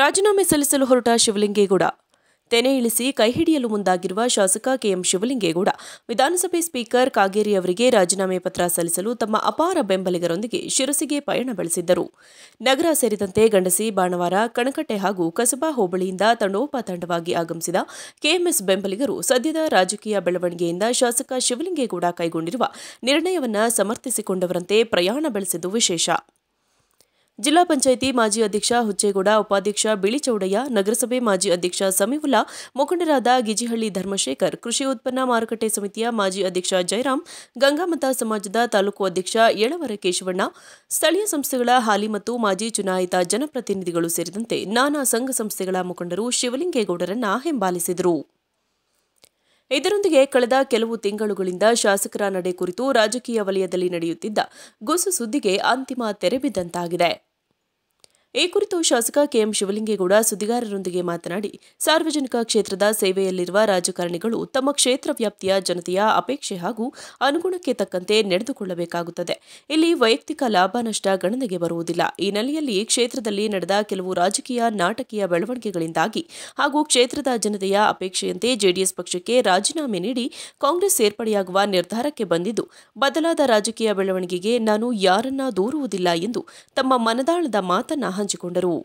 ರಾಜೀನಾಮೆ ಸಲ್ಲಿಸಲು ಹೊರಟ ಶಿವಲಿಂಗೇಗೌಡ ತೆನೆ ಇಳಿಸಿ ಕೈ ಹಿಡಿಯಲು ಮುಂದಾಗಿರುವ ಶಾಸಕ ಕೆಎಂ ಶಿವಲಿಂಗೇಗೌಡ ವಿಧಾನಸಭೆ ಸ್ಪೀಕರ್ ಕಾಗೇರಿ ಅವರಿಗೆ ರಾಜೀನಾಮೆ ಪತ್ರ ಸಲ್ಲಿಸಲು ತಮ್ಮ ಅಪಾರ ಬೆಂಬಲಿಗರೊಂದಿಗೆ ಶಿರಸಿಗೆ ಪಯಣ ಬೆಳೆಸಿದ್ದರು ನಗರ ಸೇರಿದಂತೆ ಗಂಡಸಿ ಬಾಣವಾರ ಕಣಕಟ್ಟೆ ಹಾಗೂ ಕಸಬಾ ಹೋಬಳಿಯಿಂದ ತಂಡವಾಗಿ ಆಗಮಿಸಿದ ಕೆಎಂಎಸ್ ಬೆಂಬಲಿಗರು ಸದ್ಯದ ರಾಜಕೀಯ ಬೆಳವಣಿಗೆಯಿಂದ ಶಾಸಕ ಶಿವಲಿಂಗೇಗೌಡ ಕೈಗೊಂಡಿರುವ ನಿರ್ಣಯವನ್ನು ಸಮರ್ಥಿಸಿಕೊಂಡವರಂತೆ ಪ್ರಯಾಣ ಬೆಳೆಸಿದ್ದು ವಿಶೇಷ ಜಿಲ್ಲಾ ಪಂಚಾಯಿತಿ ಮಾಜಿ ಅಧ್ಯಕ್ಷ ಹುಚ್ಚೇಗೌಡ ಉಪಾಧ್ಯಕ್ಷ ಬಿಳಿಚೌಡಯ್ಯ ನಗರಸಭೆ ಮಾಜಿ ಅಧ್ಯಕ್ಷ ಸಮೀವುಲ್ಲಾ ಮುಖಂಡರಾದ ಗಿಜಿಹಳ್ಳಿ ಧರ್ಮಶೇಖರ್ ಕೃಷಿ ಉತ್ಪನ್ನ ಮಾರುಕಟ್ಟೆ ಸಮಿತಿಯ ಮಾಜಿ ಅಧ್ಯಕ್ಷ ಜಯರಾಮ್ ಗಂಗಾಮತ ಸಮಾಜದ ತಾಲೂಕು ಅಧ್ಯಕ್ಷ ಯಳವರ ಕೇಶವಣ್ಣ ಸ್ಥಳೀಯ ಸಂಸ್ಥೆಗಳ ಹಾಲಿ ಮತ್ತು ಮಾಜಿ ಚುನಾಯಿತ ಜನಪ್ರತಿನಿಧಿಗಳು ಸೇರಿದಂತೆ ನಾನಾ ಸಂಘ ಸಂಸ್ಥೆಗಳ ಮುಖಂಡರು ಶಿವಲಿಂಗೇಗೌಡರನ್ನ ಹಿಂಬಾಲಿಸಿದರು ಇದರೊಂದಿಗೆ ಕಳೆದ ಕೆಲವು ತಿಂಗಳುಗಳಿಂದ ಶಾಸಕರ ನಡೆ ಕುರಿತು ರಾಜಕೀಯ ವಲಯದಲ್ಲಿ ನಡೆಯುತ್ತಿದ್ದ ಗುಸು ಸುದ್ದಿಗೆ ಅಂತಿಮ ತೆರೆ ಬಿದ್ದಂತಾಗಿದೆ ಈ ಕುರಿತು ಶಾಸಕ ಕೆಎಂ ಶಿವಲಿಂಗೇಗೌಡ ಸುದ್ದಿಗಾರರೊಂದಿಗೆ ಮಾತನಾಡಿ ಸಾರ್ವಜನಿಕ ಕ್ಷೇತ್ರದ ಸೇವೆಯಲ್ಲಿರುವ ರಾಜಕಾರಣಿಗಳು ತಮ್ಮ ಕ್ಷೇತ್ರ ವ್ಯಾಪ್ತಿಯ ಜನತೆಯ ಅಪೇಕ್ಷೆ ಹಾಗೂ ಅನುಗುಣಕ್ಕೆ ತಕ್ಕಂತೆ ನಡೆದುಕೊಳ್ಳಬೇಕಾಗುತ್ತದೆ ಇಲ್ಲಿ ವೈಯಕ್ತಿಕ ಲಾಭ ನಷ್ಟ ಗಣನೆಗೆ ಬರುವುದಿಲ್ಲ ಈ ನೆಲೆಯಲ್ಲಿ ಕ್ಷೇತ್ರದಲ್ಲಿ ನಡೆದ ಕೆಲವು ರಾಜಕೀಯ ನಾಟಕೀಯ ಬೆಳವಣಿಗೆಗಳಿಂದಾಗಿ ಹಾಗೂ ಕ್ಷೇತ್ರದ ಜನತೆಯ ಅಪೇಕ್ಷೆಯಂತೆ ಜೆಡಿಎಸ್ ಪಕ್ಷಕ್ಕೆ ರಾಜೀನಾಮೆ ನೀಡಿ ಕಾಂಗ್ರೆಸ್ ಸೇರ್ಪಡೆಯಾಗುವ ನಿರ್ಧಾರಕ್ಕೆ ಬಂದಿದ್ದು ಬದಲಾದ ರಾಜಕೀಯ ಬೆಳವಣಿಗೆಗೆ ನಾನು ಯಾರನ್ನ ದೂರುವುದಿಲ್ಲ ಎಂದು ತಮ್ಮ ಮನದಾಳದ ಮಾತನ್ನ ಹಂಚಿಕೊಂಡರು